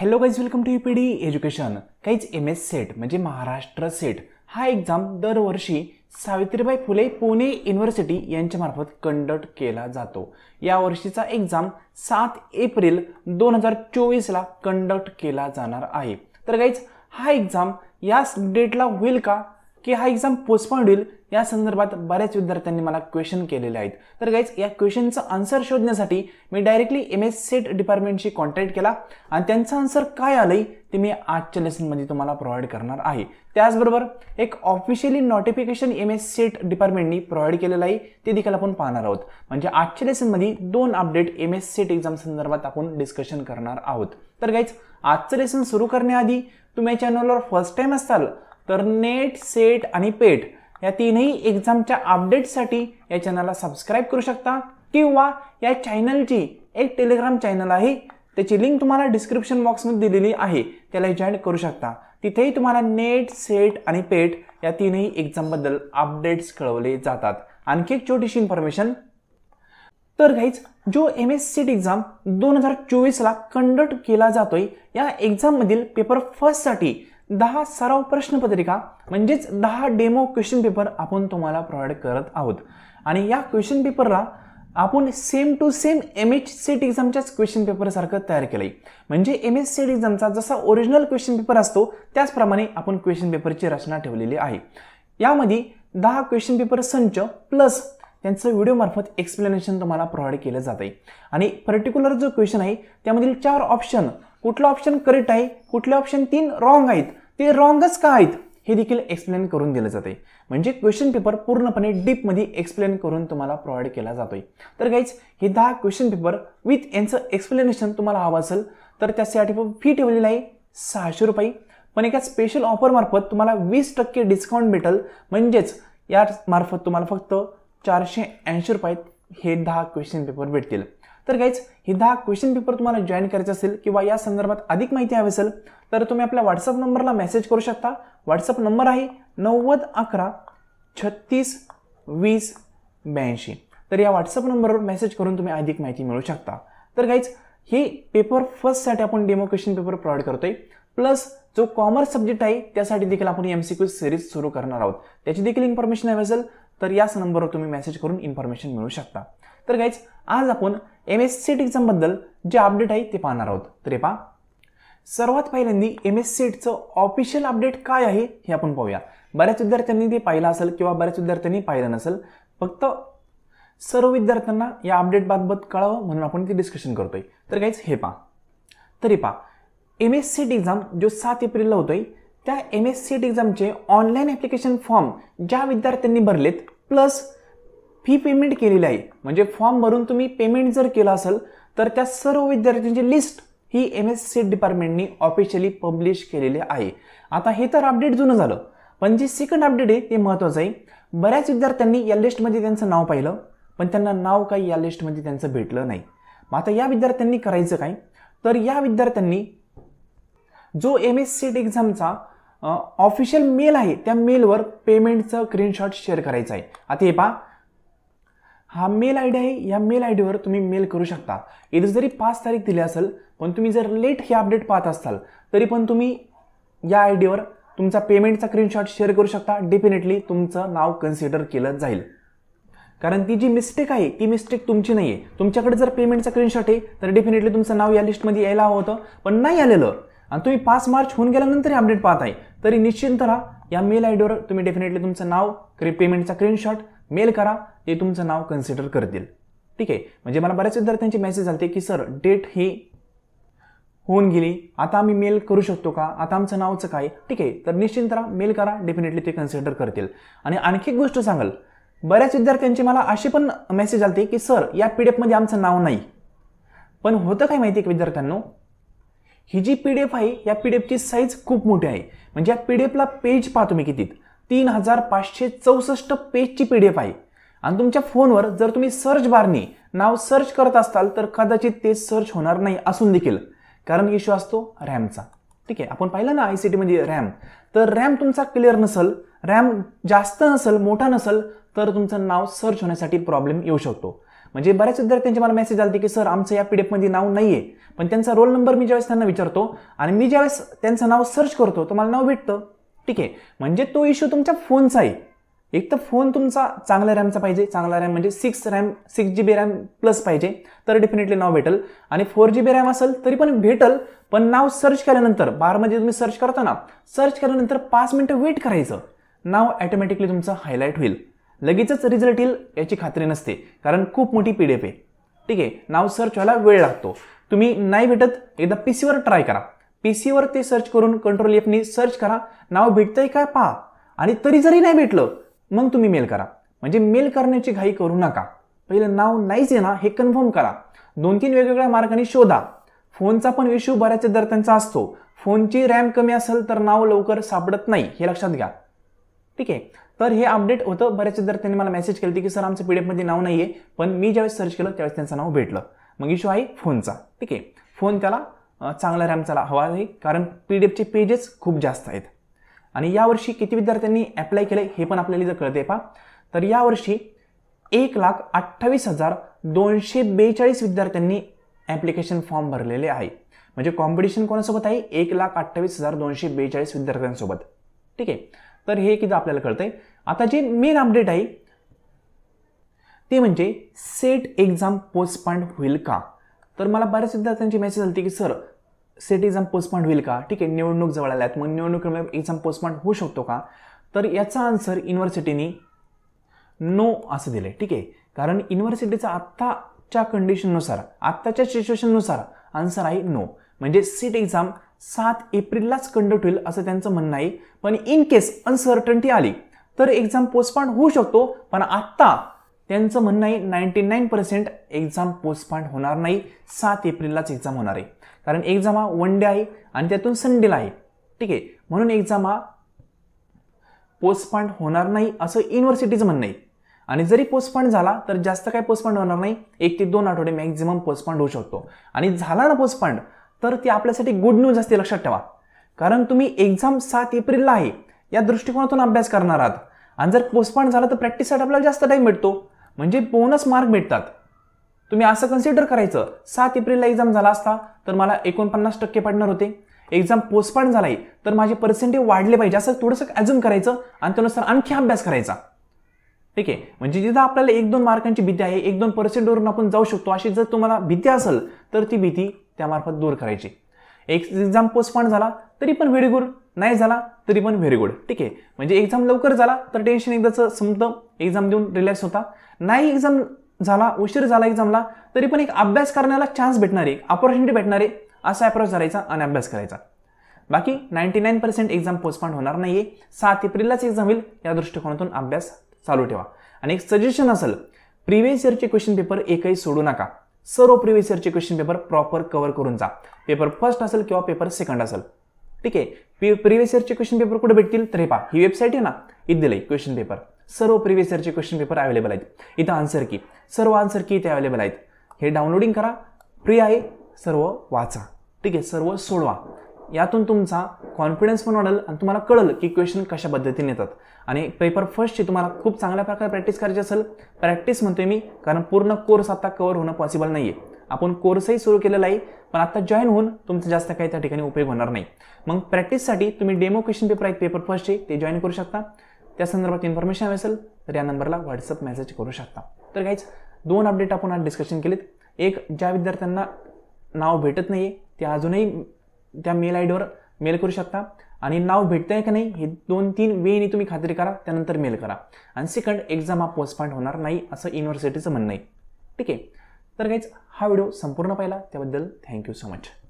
hello guys welcome to U P D education काहीच M S SET म्हणजे Maharashtra SET हा exam दरवर्षी Savitribai Phule Pune university यांच्यामार्फत कंडक्ट केला जातो यावर्षीचा एक्झाम सात एप्रिल दोन हजार चोवीसला कंडक्ट केला जाणार आहे तर काहीच हा एक्झाम याच डेटला होईल का की हा एक्झाम पोस्टपॉन्ड होईल या संदर्भात बऱ्याच विद्यार्थ्यांनी मला क्वेश्चन केलेले आहेत तर गाईज या क्वेश्चनचं आन्सर शोधण्यासाठी मी डायरेक्टली एम एस सेट डिपार्टमेंटशी कॉन्टॅक्ट केला आणि त्यांचा आन्सर काय आलंय ते मी आजच्या लेसनमध्ये तुम्हाला प्रोव्हाइड करणार आहे त्याचबरोबर एक officially notification M S SET डिपार्टमेंटनी प्रोव्हाइड केलेलं आहे ते देखील आपण पाहणार आहोत म्हणजे आजच्या लेसनमध्ये दोन update M S SET exam संदर्भात आपण डिस्कशन करणार आहोत तर गाईज आजचं लेसन सुरू करण्याआधी तुम्ही चॅनलवर फर्स्ट टाईम असाल तर नेट सेट आणि पेट या तीनही एक्झामच्या अपडेट्ससाठी या चॅनलला सबस्क्राईब करू शकता किंवा या चॅनलची एक टेलिग्राम चॅनल आहे त्याची लिंक तुम्हाला डिस्क्रिप्शन बॉक्समध्ये दिलेली आहे त्याला जॉईन करू शकता तिथेही तुम्हाला नेट सेट आणि पेट या तीनही एक्झामबद्दल अपडेट्स कळवले जातात आणखी एक छोटीशी इन्फॉर्मेशन तर काहीच जो एम एस सीट एक्झाम दोन हजार चोवीसला कंडक्ट केला जातोय या एक्झाममधील पेपर फर्स्टसाठी दहा सराव प्रश्नपत्रिका म्हणजेच दहा डेमो क्वेश्चन पेपर आपण तुम्हाला प्रोव्हाइड करत आहोत आणि या क्वेश्चन पेपरला आपण same to same M H SET एक्झामच्याच क्वेश्चन पेपरसारखं तयार केलं आहे म्हणजे एम एच सेट एक्झामचा जसा ओरिजिनल क्वेश्चन पेपर असतो त्याचप्रमाणे आपण क्वेश्चन पेपरची रचना ठेवलेली आहे यामध्ये दहा क्वेश्चन पेपर संच प्लस त्यांचं व्हिडिओमार्फत एक्सप्लेनेशन तुम्हाला प्रोव्हाइड केलं जात आहे आणि पर्टिक्युलर जो क्वेश्चन आहे त्यामधील चार ऑप्शन कुठला ऑप्शन करेक्ट आहे कुठले ऑप्शन तीन रॉंग आहेत ते रॉंगच का आहेत हे देखील एक्सप्लेन करून दिलं जाते म्हणजे क्वेश्चन पेपर पूर्णपणे डीपमध्ये एक्सप्लेन करून तुम्हाला प्रोव्हाइड केला जातोय तर गाईज हे दहा क्वेश्चन पेपर विथ यांचं एक्सप्लेनेशन तुम्हाला हवं असेल तर त्यासाठी फी ठेवलेली आहे सहाशे रुपये पण एका स्पेशल ऑफरमार्फत तुम्हाला वीस टक्के डिस्काउंट भेटेल म्हणजेच या मार्फत तुम्हाला फक्त चारशे ऐंशी रुपयात हे दहा क्वेश्चन पेपर भेटतील तर गाईज हे दहा क्वेश्चन पेपर तुम्हाला जॉईन करायचे असेल किंवा या संदर्भात अधिक माहिती हवी असेल तर तुम्ही आपल्या व्हॉट्सअप नंबरला मेसेज करू शकता व्हॉट्सअप नंबर आहे नव्वद अकरा छत्तीस वीस ब्याऐंशी तर या व्हॉट्सअप नंबरवर मेसेज करून तुम्ही अधिक माहिती मिळू शकता तर गाईज हे पेपर फर्स्टसाठी आपण डेमो क्वेश्चन पेपर प्रोव्हाइड करतोय प्लस जो कॉमर्स सब्जेक्ट आहे त्यासाठी देखील आपण एम सी क्यू सिरीज सुरू करणार आहोत त्याची देखील इन्फॉर्मेशन हवी असेल तर याच नंबरवर तुम्ही मेसेज करून इन्फॉर्मेशन मिळू शकता तर गाईज आज आपण एम एस सीट एक्झामबद्दल जे अपडेट आहे ते पाहणार आहोत तर हे पहा सर्वात पहिल्यांदा एम एस सीटचं ऑफिशियल अपडेट काय आहे हे आपण पाहूया बऱ्याच विद्यार्थ्यांनी ते पाहिलं असेल किंवा बऱ्याच विद्यार्थ्यांनी पाहिलं नसेल फक्त सर्व विद्यार्थ्यांना या अपडेटबाबत कळावं म्हणून आपण ते डिस्कशन करतोय तर गाईज हे पहा तरी पहा एम एस सीट एक्झाम जो सात एप्रिलला होतोय त्या एम एस सी एट एक्झामचे ऑनलाईन ॲप्लिकेशन फॉर्म ज्या विद्यार्थ्यांनी भरलेत प्लस फी पेमेंट केलेली आहे म्हणजे फॉर्म भरून तुम्ही पेमेंट जर केलं असेल तर त्या सर्व विद्यार्थ्यांची लिस्ट ही एम एस सी डिपार्टमेंटनी ऑफिशियली पब्लिश केलेली आहे आता हे तर अपडेट जुनं झालं पण जे सेकंड अपडेट आहे ते महत्त्वाचं आहे बऱ्याच विद्यार्थ्यांनी या लिस्टमध्ये त्यांचं नाव पाहिलं पण त्यांना नाव काही या लिस्टमध्ये त्यांचं भेटलं नाही मग आता या विद्यार्थ्यांनी करायचं काय तर या विद्यार्थ्यांनी जो एम एस सी एक्झामचा ऑफिशियल मेल आहे त्या मेलवर पेमेंटचं स्क्रीनशॉट शेअर करायचं आहे आता हे पहा हा मेल आय डी आहे या मेल आय डीवर तुम्ही मेल करू शकता इथं जरी पाच तारीख दिली असेल पण तुम्ही जर लेट हे अपडेट पाहत असाल तरी पण तुम्ही या आय डीवर तुमचा पेमेंटचा स्क्रीनशॉट शेअर करू शकता डेफिनेटली तुमचं नाव कन्सिडर केलं जाईल कारण ती जी मिस्टेक आहे ती मिस्टेक तुमची नाही आहे तुमच्याकडे जर पेमेंटचा स्क्रीनशॉट आहे तर डेफिनेटली तुमचं नाव या लिस्टमध्ये यायला हवं होतं पण नाही आलेलं आणि तुम्ही पाच मार्च होऊन हे अपडेट पाहताय तरी निश्चिंत राहा या मेल आय डीवर तुम्ही डेफिनेटली तुमचं नाव पेमेंटचा स्क्रीनशॉट मेल करा ते तुमचं नाव कन्सिडर करतील ठीक आहे म्हणजे मला बऱ्याच विद्यार्थ्यांची मेसेज आलते की सर डेट ही होऊन गेली आता आम्ही मेल करू शकतो का आता आमचं नावचं काय ठीक आहे तर निश्चिंत राहा मेल करा डेफिनेटली ते कन्सिडर करतील आणि आणखी एक गोष्ट सांगाल बऱ्याच विद्यार्थ्यांचे मला अशी पण मेसेज आलते की सर या पी डी एफमध्ये आमचं नाव नाही पण होतं काय माहिती आहे विद्यार्थ्यांनो ही जी पी डी एफ आहे या पी डी एफची साईज खूप मोठी आहे म्हणजे या पी डी एफला पेज पाहतो तुम्ही किती तीन हजार पाचशे चौसष्ट पेजची पी डी एफ आहे आणि तुमच्या फोनवर जर तुम्ही सर्च बारने नाव सर्च करत असाल तर कदाचित ते सर्च होणार नाही असून देखील कारण इश्यू असतो रॅमचा ठीक आहे आपण पाहिलं ना आय सी टीमध्ये रॅम तर रॅम तुमचा क्लिअर नसेल रॅम जास्त नसेल मोठा नसेल तर तुमचं नाव सर्च होण्यासाठी प्रॉब्लेम येऊ शकतो म्हणजे बऱ्याच विद्यार्थ्यांचे मला मेसेज आले की सर आमचं या एफमध्ये नाव नाही आहे पण त्यांचा रोल नंबर मी ज्यावेळेस त्यांना विचारतो आणि मी ज्यावेळेस त्यांचं नाव सर्च करतो तर मला नाव भेटतं ठीक आहे म्हणजे तो इश्यू तुमच्या फोनचा आहे एक तर फोन तुमचा चांगला रॅमचा पाहिजे चांगला रॅम म्हणजे six RAM six G B RAM plus पाहिजे तर डेफिनेटली नाव भेटेल आणि फोर जी बी रॅम असेल तरी पण भेटल पण नाव सर्च केल्यानंतर बारमध्ये तुम्ही सर्च करता ना सर्च केल्यानंतर पाच मिनटं वेट करायचं नाव ॲटोमॅटिकली तुमचं हायलाईट होईल लगेचच रिझल्ट येईल याची खात्री नसते कारण खूप मोठी पी डी एफ आहे ठीक आहे नाव सर्च व्हायला वेळ लागतो तुम्ही नाही भेटत एकदा पी सीवर ट्राय करा पी सीवर ते सर्च करून कंट्रोल एफनी सर्च करा नाव भेटतंय का पहा आणि तरी जरी नाही भेटलं मग तुम्ही मेल करा म्हणजे मेल करण्याची घाई करू नका पहिलं नाव नाहीच येणार हे कन्फर्म करा दोन तीन वेगवेगळ्या मार्गाने शोधा फोनचा पण इश्यू बऱ्याच त्यांचा असतो फोनची रॅम कमी असेल तर नाव लवकर सापडत नाही हे लक्षात घ्या ठीक आहे तर हे अपडेट होतं बऱ्याच त्यांनी मला मेसेज केली की सर आमचं पी डी एफमध्ये नाव नाही आहे पण मी ज्यावेळेस सर्च केलं त्यावेळेस त्यांचं नाव भेटलं मग इशू आहे फोनचा ठीक आहे फोन त्याला चांगला रॅम हवा आहे कारण पी डी एफचे पेजेस खूप जास्त आहेत आणि यावर्षी किती विद्यार्थ्यांनी अप्लाय केलं हे पण आपल्याला जर कळते पा तर यावर्षी एक लाख अठ्ठावीस हजार दोनशे बेचाळीस विद्यार्थ्यांनी ॲप्लिकेशन फॉर्म भरलेले आहे म्हणजे कॉम्पिटिशन कोणासोबत आहे एक लाख अठ्ठावीस हजार दोनशे बेचाळीस विद्यार्थ्यांसोबत ठीक आहे तर हे किती आपल्याला कळतंय आता जे मेन अपडेट आहे ते म्हणजे सेट एक्झाम पोस्टपांड होईल का तर मला बऱ्याच विद्यार्थ्यांची मेसेज झाली की सर सेट एक्झाम पोस्टपॉन्ड होईल का ठीक आहे निवडणूक जवळ आल्यात मग निवडणूक एक्झाम पोस्टपांड होऊ शकतो का तर याचा आन्सर युनिव्हर्सिटीनी नो असं दिलं ठीक आहे कारण युनिव्हर्सिटीचा आत्ताच्या कंडिशननुसार आत्ताच्या सिच्युएशननुसार आन्सर आहे नो म्हणजे सीट एक्झाम सात एप्रिललाच कंडक्ट होईल असं त्यांचं म्हणणं आहे पण इन केस अनसर्टन्टी आली तर एक्झाम पोस्टपान होऊ शकतो पण आत्ता त्यांचं म्हणणं आहे ninety nine percent exam postpone होणार नाही सात एप्रिललाच एक्झाम होणार आहे कारण एक्झाम हा वन डे आहे आणि त्यातून संडेला आहे ठीक आहे म्हणून एक्झाम हा पोस्टपान होणार नाही असं युनिव्हर्सिटीचं म्हणणं आहे आणि जरी पोस्टपॉन झाला तर जास्त काय पोस्टपांड होणार नाही एक ते दोन आठवडे मॅक्झिमम पोस्टपान होऊ शकतो आणि झाला ना पोस्टपान तर ती आपल्यासाठी गुड न्यूज असते लक्षात ठेवा कारण तुम्ही एक्झाम सात एप्रिलला आहे या दृष्टिकोनातून अभ्यास करणार आहात आणि जर पोस्टपॉन झाला तर प्रॅक्टिससाठी आपल्याला जास्त टाईम भेटतो म्हणजे बोनस मार्क भेटतात तुम्ही असं कन्सिडर करायचं सात एप्रिलला एक्झाम झाला असता तर मला एकोणपन्नास टक्के पडणार होते एक्झाम पोस्टपॉन झालाय तर माझे पर्सेंटेज वाढले पाहिजे असं थोडंसं अजून करायचं आणि त्यानुसार आणखी अभ्यास करायचा ठीक आहे म्हणजे जिथं आपल्याला एक दोन मार्कांची भीती आहे एक दोन पर्सेंटवरून आपण जाऊ शकतो अशी जर तुम्हाला भीती असेल तर ती भीती त्यामार्फत दूर करायची एक एक्झाम पोस्टपॉन झाला तरी पण व्हेरी गुड नाही झाला तरी पण व्हेरी गुड ठीक आहे म्हणजे एक्झाम लवकर झाला तर टेन्शन एकदाच संपतं एक्झाम देऊन रिलॅक्स होता नाही एक्झाम झाला उशीर झाला एक्झामला तरी पण एक अभ्यास करण्याला चान्स भेटणारे ऑपॉर्च्युनिटी आहे असा अप्रोच करायचा आणि अभ्यास करायचा बाकी ninety nine percent exam postpone होणार नाही आहे सात एप्रिललाच एक्झाम होईल या दृष्टिकोनातून अभ्यास चालू ठेवा आणि एक सजेशन असेल प्रिव्हियस इयरचे क्वेश्चन पेपर एकही सोडू नका सर्व प्रिव्हियस इयरचे क्वेश्चन पेपर प्रॉपर कव्हर करून जा पेपर फर्स्ट असेल किंवा पेपर सेकंड असेल ठीक आहे प्रिव्हियस इयरचे क्वेश्चन पेपर कुठे भेटतील तर हे पहा ही वेबसाईट आहे ना इथे दिले क्वेश्चन पेपर सर्व प्रिव्हियस इयरचे क्वेश्चन पेपर अवेलेबल आहेत इथं आन्सर की सर्व आन्सर की इथे अवेलेबल आहेत हे डाउनलोडिंग करा फ्री आहे सर्व वाचा ठीक आहे सर्व सोडवा यातून तुमचा कॉन्फिडन्स पण वाढेल आणि तुम्हाला कळेल की क्वेश्चन कशा पद्धतीने येतात आणि पेपर फर्स्टची तुम्हाला खूप चांगल्या प्रकारे प्रॅक्टिस करायची असेल प्रॅक्टिस म्हणतोय मी कारण पूर्ण कोर्स आता कवर होणं पॉसिबल नाही आहे आपण कोर्सही सुरू केलेला आहे पण आता जॉईन होऊन तुमचा जास्त काही त्या ठिकाणी उपयोग होणार नाही मग प्रॅक्टिससाठी तुम्ही डेमो क्वेश्चन पेपर आहेत पेपर फर्स्टचे ते जॉईन करू शकता त्या संदर्भात इन्फॉर्मेशन हवी असेल तर या नंबरला व्हॉट्सअप मेसेज करू शकता तर काहीच दोन अपडेट आपण आज डिस्कशन केलेत एक ज्या विद्यार्थ्यांना नाव भेटत नाही ते अजूनही त्या मेल आय डीवर मेल करू शकता आणि नाव भेटतं आहे का नाही हे दोन तीन वेने तुम्ही खात्री करा त्यानंतर मेल करा आणि सेकंड एक्झाम हा पोस्टपांड होणार नाही असं युनिव्हर्सिटीचं म्हणणं आहे ठीक आहे तर काहीच हा व्हिडिओ संपूर्ण पाहिला त्याबद्दल थँक्यू सो मच